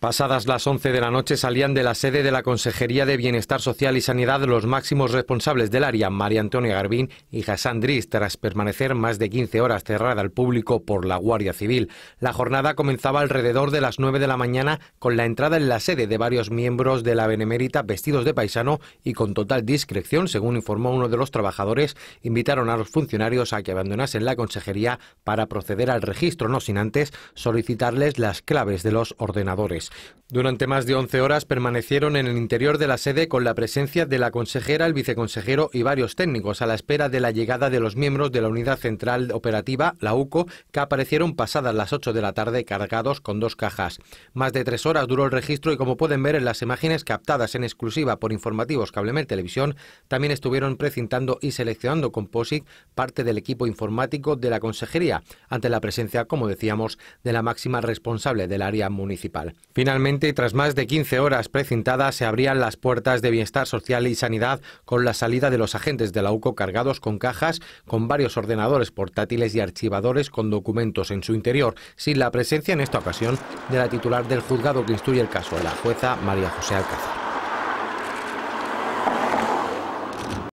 Pasadas las 11 de la noche salían de la sede de la Consejería de Bienestar Social y Sanidad los máximos responsables del área, María Antonia Garbín y Hassan Dris, tras permanecer más de 15 horas cerrada al público por la Guardia Civil. La jornada comenzaba alrededor de las 9 de la mañana con la entrada en la sede de varios miembros de la Benemérita vestidos de paisano y con total discreción, según informó uno de los trabajadores, invitaron a los funcionarios a que abandonasen la Consejería para proceder al registro, no sin antes solicitarles las claves de los ordenadores. Durante más de 11 horas permanecieron en el interior de la sede con la presencia de la consejera, el viceconsejero y varios técnicos a la espera de la llegada de los miembros de la Unidad Central Operativa, la UCO, que aparecieron pasadas las 8 de la tarde cargados con dos cajas. Más de tres horas duró el registro y como pueden ver en las imágenes captadas en exclusiva por informativos Cablemer Televisión, también estuvieron precintando y seleccionando con POSIC parte del equipo informático de la consejería, ante la presencia, como decíamos, de la máxima responsable del área municipal. Finalmente, tras más de 15 horas precintadas, se abrían las puertas de Bienestar Social y Sanidad con la salida de los agentes de la UCO cargados con cajas, con varios ordenadores portátiles y archivadores con documentos en su interior, sin la presencia en esta ocasión de la titular del juzgado que instruye el caso, la jueza María José Alcázar.